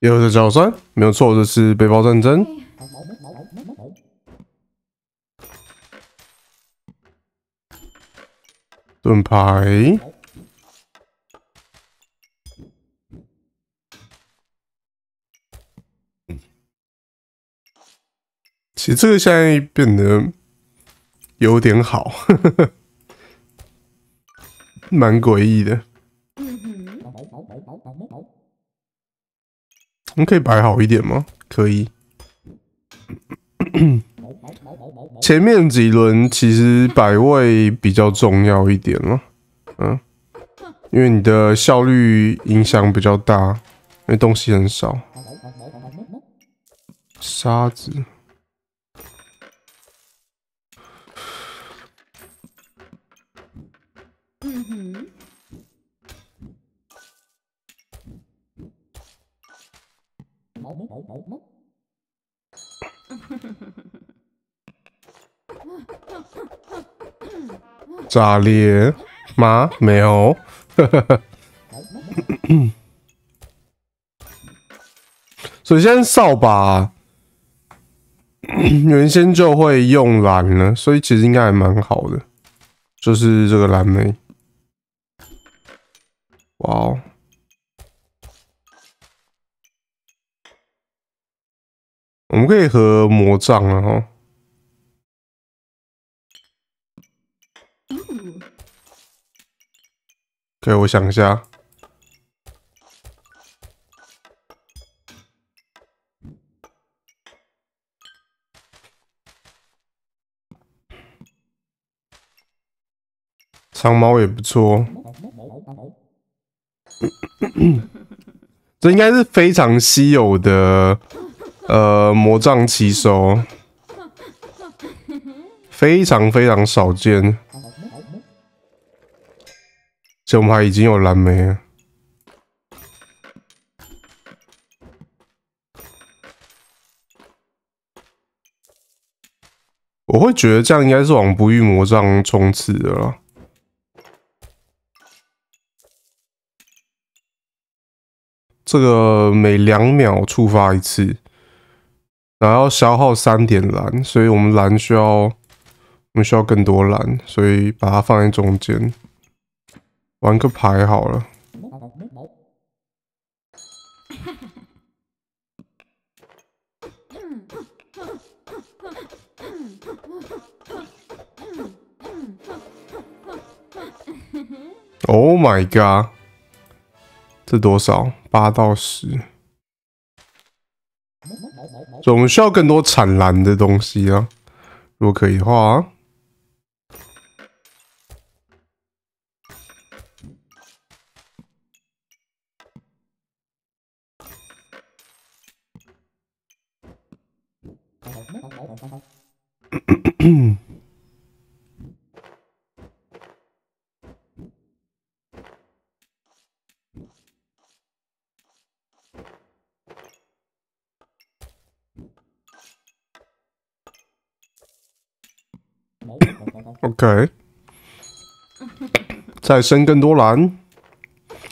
有的找酸，没有错，这是背包战争盾牌。其实这个现在变得有点好，蛮诡异的。你可以摆好一点吗？可以。前面几轮其实摆位比较重要一点了，嗯，因为你的效率影响比较大，因为东西很少。沙子。嗯哼。炸裂吗？没有。所以先扫把原先 就会用蓝了，所以其实应该还蛮好的。就是这个蓝莓，哇。哦！我们可以和魔杖了哈，可以，我想一下，长矛也不错，这应该是非常稀有的。呃，魔杖骑手，非常非常少见。这我们还已经有蓝莓，我会觉得这样应该是往不育魔杖冲刺的了。这个每两秒触发一次。想要消耗三点蓝，所以我们蓝需要，我们需要更多蓝，所以把它放在中间，玩个牌好了。Oh my god，这多少？八到十。总需要更多产蓝的东西啊！如果可以的话。OK，再生更多蓝。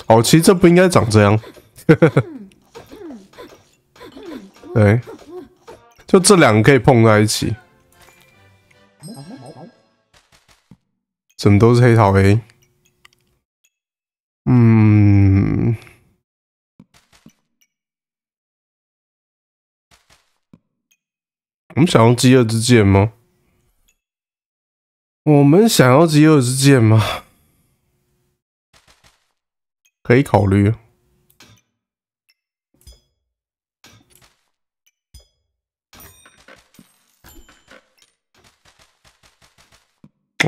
哦，其实这不应该长这样。对，就这两个可以碰在一起。怎么都是黑桃 A？嗯，我们想用饥饿之剑吗？我们想要极恶之剑吗？可以考虑。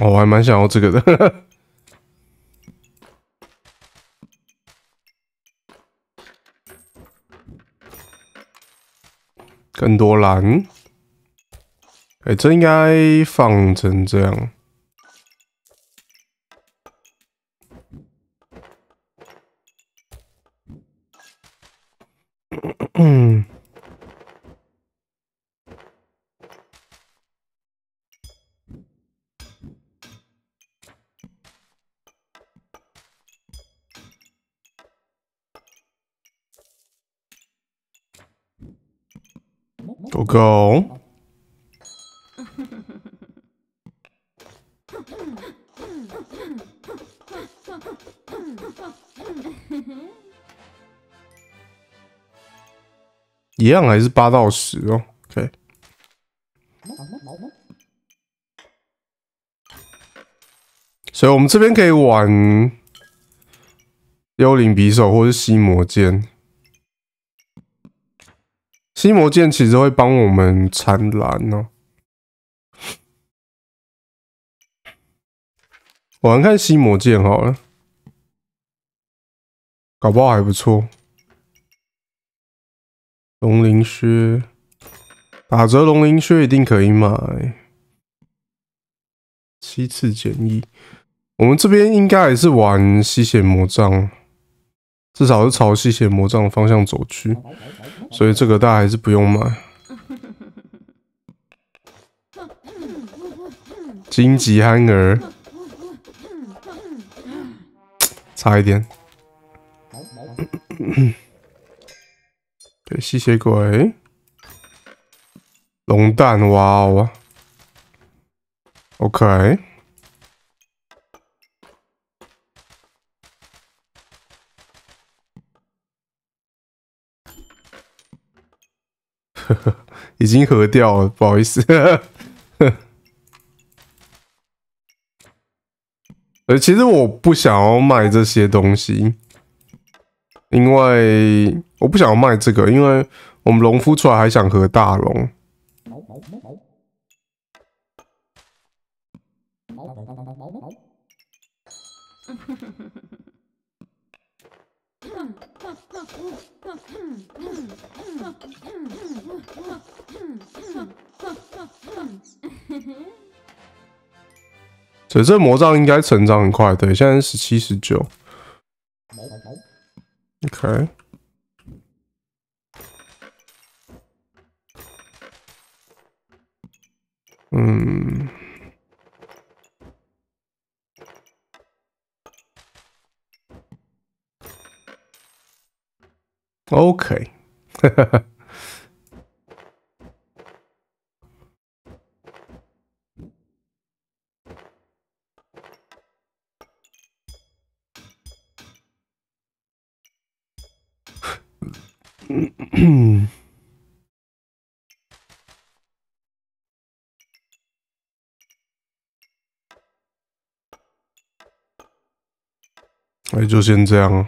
我还蛮想要这个的。更多蓝。哎，这应该放成这样。Go mm go. 一样还是八到十哦，OK。所以，我们这边可以玩幽灵匕首，或是吸魔剑。吸魔剑其实会帮我们缠蓝哦。我们看吸魔剑好了，搞不好还不错。龙鳞靴，打折龙鳞靴一定可以买。七次减一，我们这边应该还是玩吸血魔杖，至少是朝吸血魔杖方向走去，所以这个大家还是不用买。荆棘憨儿，差一点。吸血鬼，龙蛋，哇哦！OK，呵 呵，已经合掉了，不好意思。呃，其实我不想要卖这些东西。因为我不想卖这个，因为我们农夫出来还想和大龙。以这魔杖应该成长很快，对，现在十七十九。Okay. Hmm. Okay. 就先这样，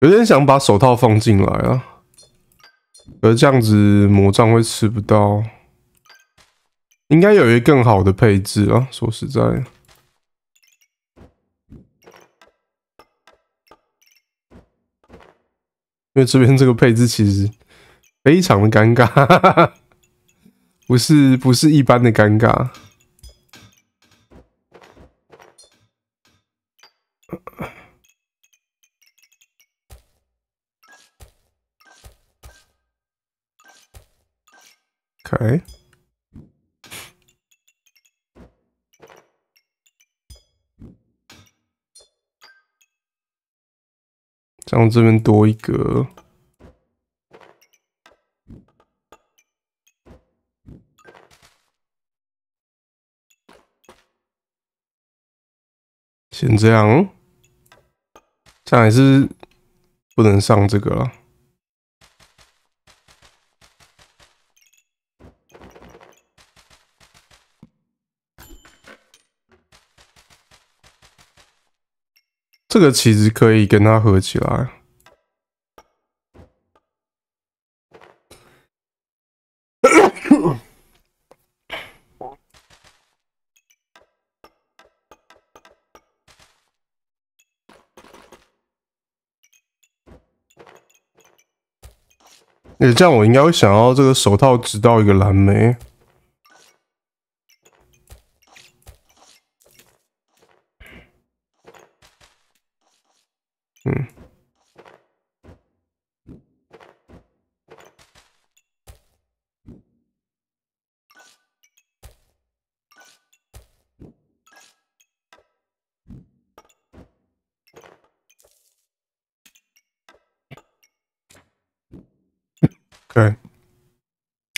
有点想把手套放进来啊，而这样子魔杖会吃不到，应该有一个更好的配置啊。说实在，因为这边这个配置其实非常的尴尬，不是不是一般的尴尬。OK，再往这边多一个，先这样，这样还是不能上这个了。这个其实可以跟它合起来。也 这样，我应该会想要这个手套，直到一个蓝莓。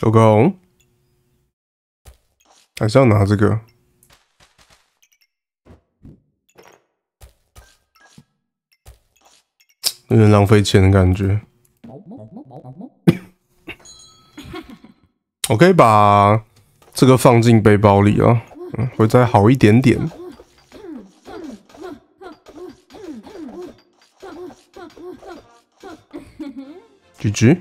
老公，还是要拿这个，有点浪费钱的感觉。我可以把这个放进背包里啊，嗯，会再好一点点。GG。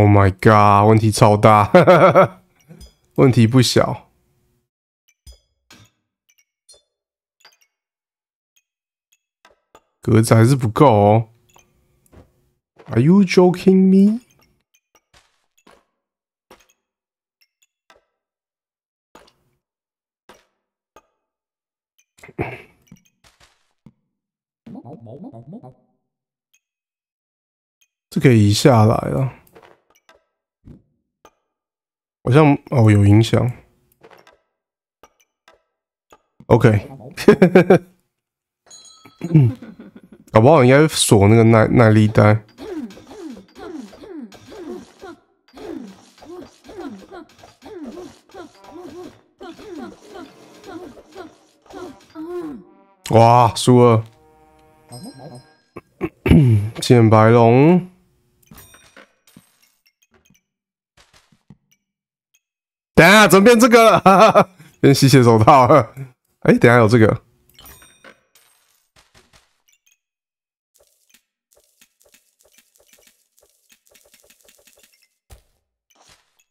Oh my god！问题超大，问题不小，格子还是不够哦。Are you joking me？这可以移下来了。好像哦，有影响。OK，嗯，不好应该锁那个耐耐力带。哇，输了，捡 白龙。等下怎么变这个？了？变吸血手套了。哎，等下有这个，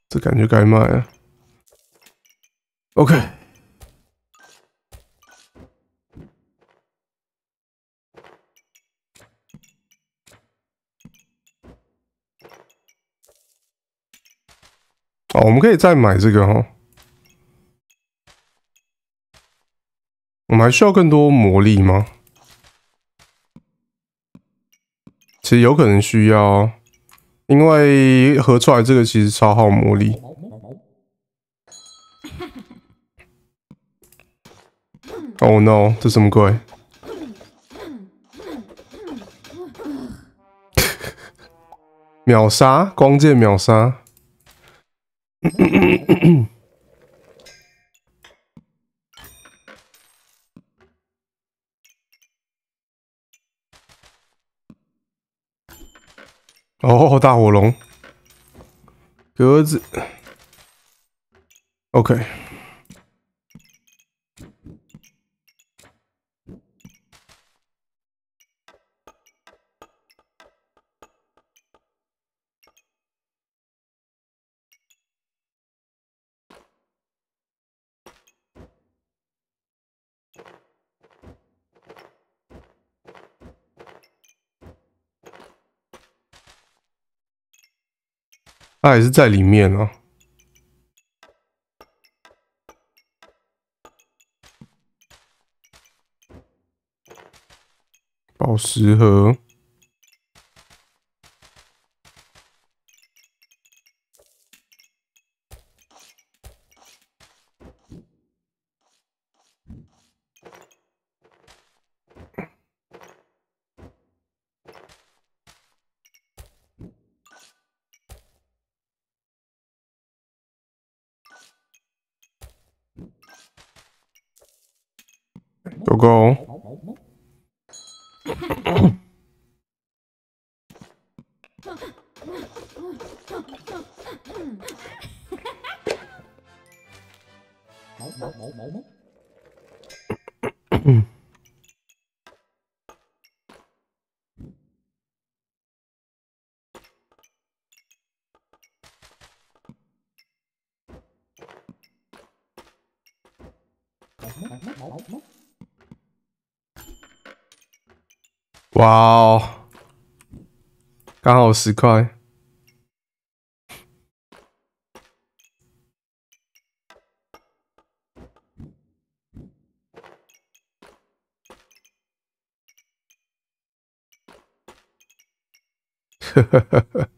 这感觉该卖啊。o k 哦，我们可以再买这个哈。我们还需要更多魔力吗？其实有可能需要，因为合出来这个其实超耗魔力。Oh no！这什么鬼？秒杀，光剑秒杀。哦，大火龙，格子，OK。他还是在里面啊。宝石盒。go. Mốc, mốc, mốc, mốc. 哇哦，刚好十块！呵呵呵呵。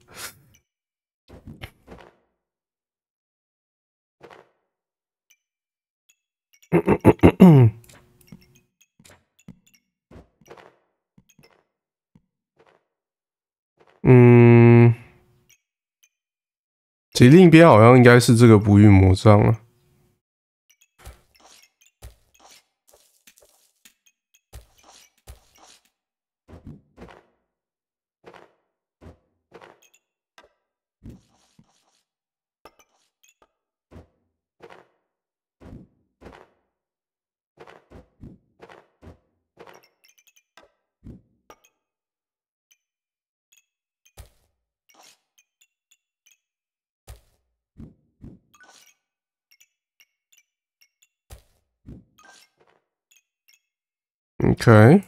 其另一边好像应该是这个不孕魔杖了。OK。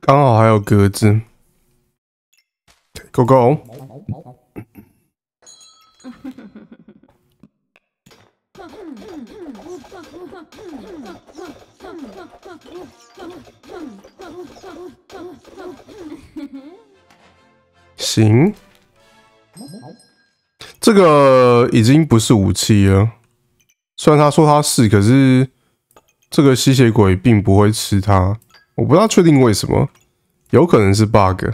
刚好还有格子。狗狗。行，这个已经不是武器了。虽然他说他是，可是这个吸血鬼并不会吃它。我不大确定为什么，有可能是 bug。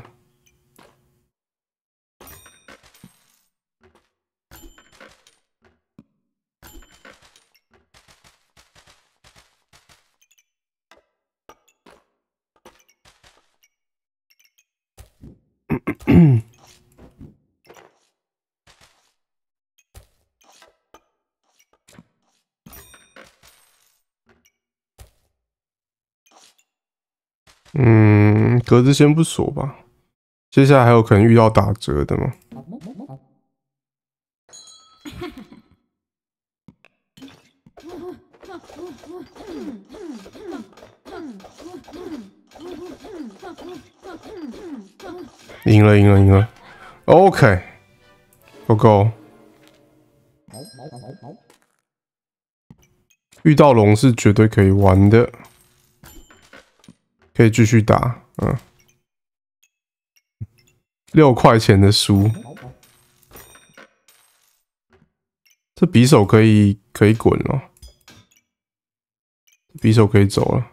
嗯，格子先不锁吧，接下来还有可能遇到打折的吗？赢了，赢了，赢了，OK，不够。遇到龙是绝对可以玩的，可以继续打，嗯。六块钱的书，这匕首可以可以滚了，匕首可以走了。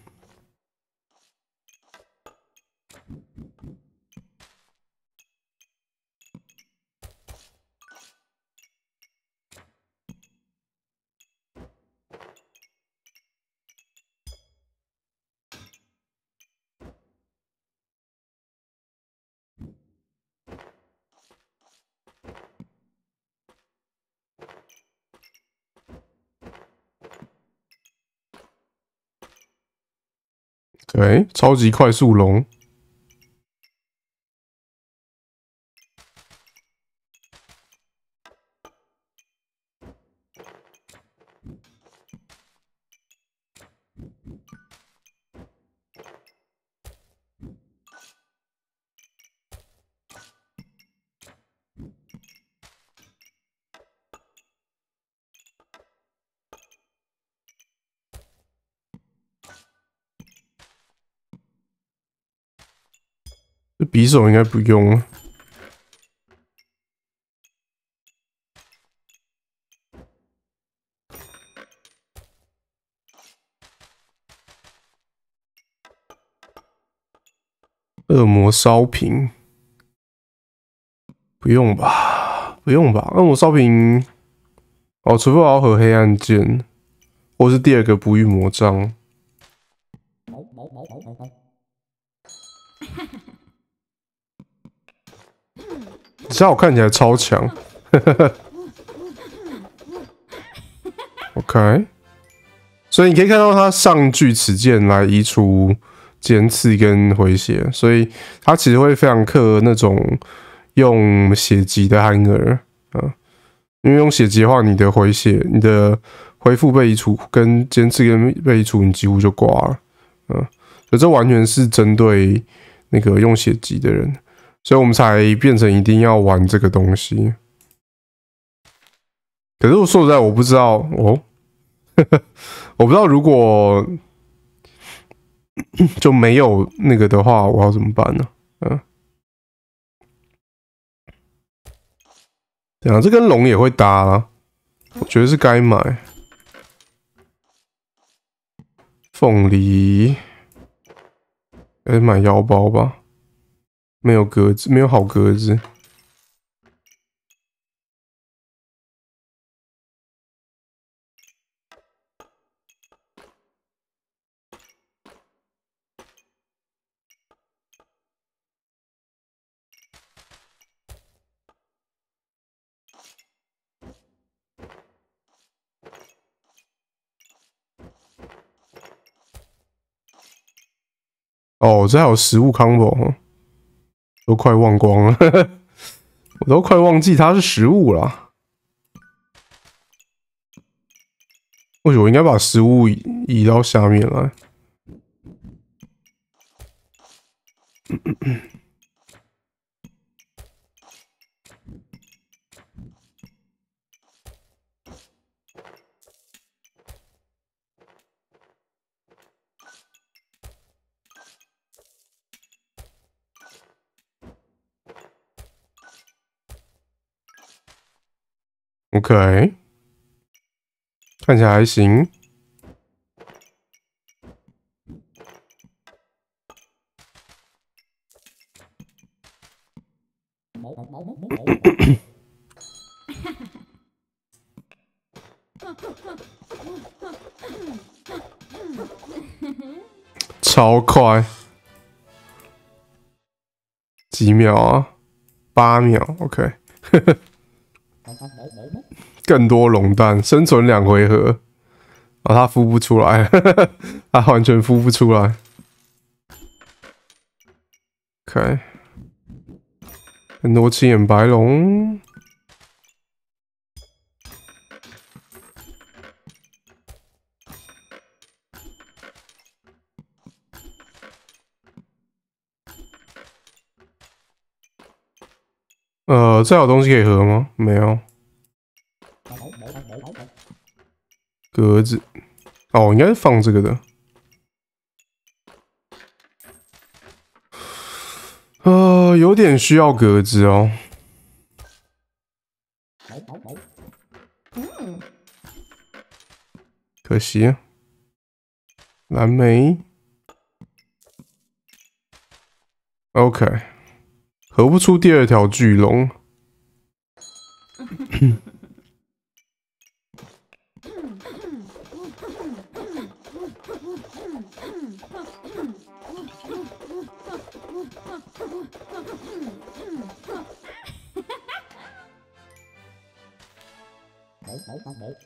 对，超级快速龙。这匕首应该不用了。恶魔烧瓶，不用吧？不用吧。恶魔烧瓶，哦，除非我要和黑暗剑，或是第二个不育魔杖。只要我看起来超强，OK，所以你可以看到他上锯齿剑来移除尖刺跟回血，所以他其实会非常克那种用血级的憨儿，啊，因为用血级的话，你的回血、你的恢复被移除，跟尖刺跟被移除，你几乎就挂了，嗯，所以这完全是针对那个用血级的人。所以我们才变成一定要玩这个东西。可是我说实在，我不知道哦，我不知道如果就没有那个的话，我要怎么办呢？嗯，对啊，这跟龙也会搭了，我觉得是该买凤梨，还是买腰包吧？没有格子，没有好格子。哦，这还有食物 combo。都快忘光了，我都快忘记它是食物了。或许我应该把食物移到下面来。OK，看起来还行。超快，几秒啊？八秒，OK。更多龙蛋，生存两回合，啊，它孵不出来，它 完全孵不出来。OK，很多青眼白龙。呃，再有东西可以合吗？没有，格子哦，应该是放这个的。呃，有点需要格子哦，可惜，蓝莓，OK。合不出第二条巨龙。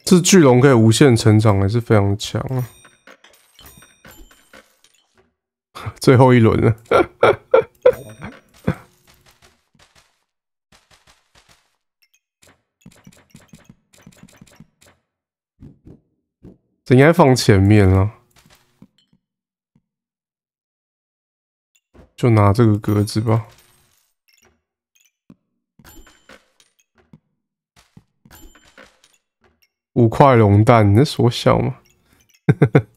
这巨龙可以无限成长，还是非常强。最后一轮了。这应该放前面啊，就拿这个格子吧。五块龙蛋，你在说笑吗？呵呵呵。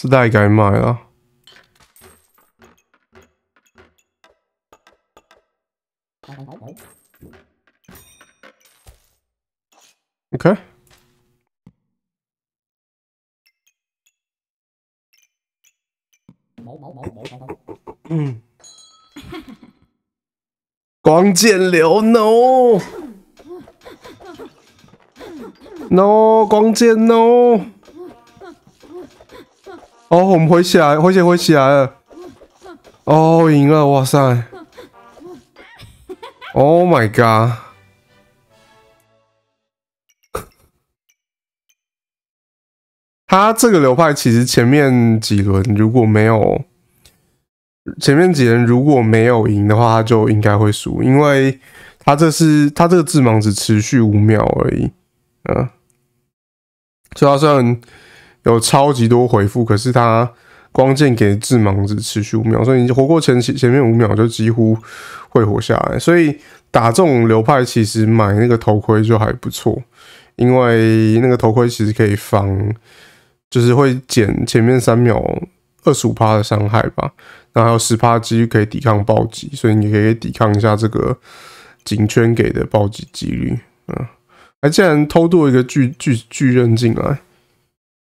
时代该卖了。okay。嗯。光剑流 no，no 光剑 no。哦，我们回血，回血，回起来了！哦，赢了，哇塞！Oh my god！他这个流派其实前面几轮如果没有前面几轮如果没有赢的话，他就应该会输，因为他这是他这个致盲只持续五秒而已，嗯，所以他虽然。有超级多回复，可是它光剑给致盲只持续五秒，所以你活过前前前面五秒就几乎会活下来。所以打这种流派，其实买那个头盔就还不错，因为那个头盔其实可以防，就是会减前面三秒二十五的伤害吧。然后还有十几率可以抵抗暴击，所以你可以抵抗一下这个颈圈给的暴击几率。嗯，还竟然偷渡一个巨巨巨刃进来。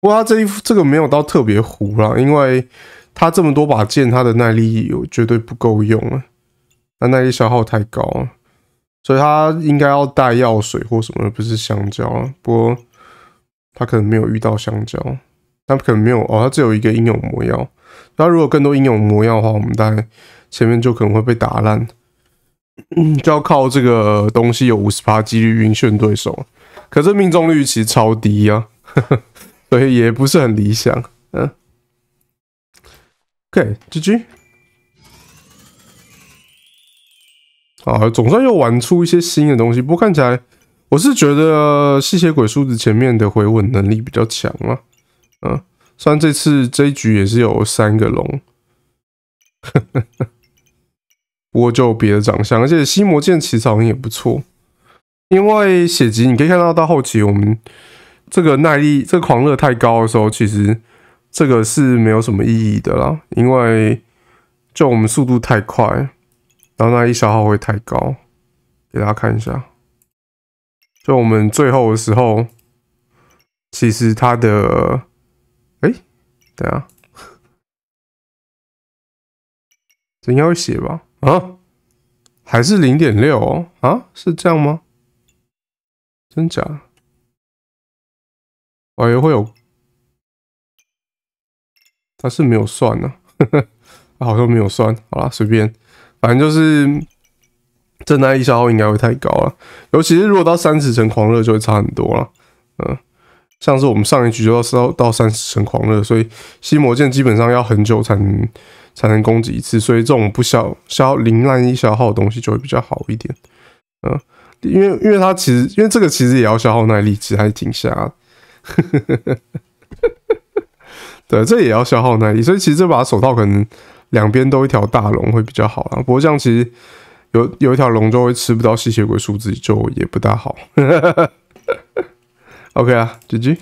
不过他这一副这个没有到特别糊啦，因为他这么多把剑，他的耐力有绝对不够用啊，那耐力消耗太高了，所以他应该要带药水或什么，不是香蕉啊。不过他可能没有遇到香蕉，他可能没有哦，他只有一个英勇魔药。他如果更多英勇魔药的话，我们大概前面就可能会被打烂，嗯，就要靠这个东西有五十趴几率晕眩对手，可是命中率其实超低啊。所以也不是很理想，嗯，OK，GG，啊，总算又玩出一些新的东西。不过看起来，我是觉得吸血鬼梳子前面的回稳能力比较强了，嗯，虽然这次这一局也是有三个龙，不过就别的长相，而且心魔剑其实好像也不错，因为血级你可以看到到后期我们。这个耐力，这个狂热太高的时候，其实这个是没有什么意义的啦。因为就我们速度太快，然后耐力消耗会太高。给大家看一下，就我们最后的时候，其实它的，哎，等下，这应该会写吧？啊，还是零点六啊？是这样吗？真假？哎，会有，但是没有算呢，好像没有算。好啦，随便，反正就是正耐力消耗应该会太高了，尤其是如果到三十层狂热就会差很多了。嗯，像是我们上一局就要到到三十层狂热，所以吸魔剑基本上要很久才能才能攻击一次，所以这种不消消零耐力消耗的东西就会比较好一点。嗯，因为因为它其实因为这个其实也要消耗耐力，其实还挺吓。呵呵呵呵呵呵呵，对，这也要消耗耐力，所以其实这把手套可能两边都一条大龙会比较好啦。不过这样其实有有一条龙就会吃不到吸血鬼，数字，就也不大好。OK 啊，GG。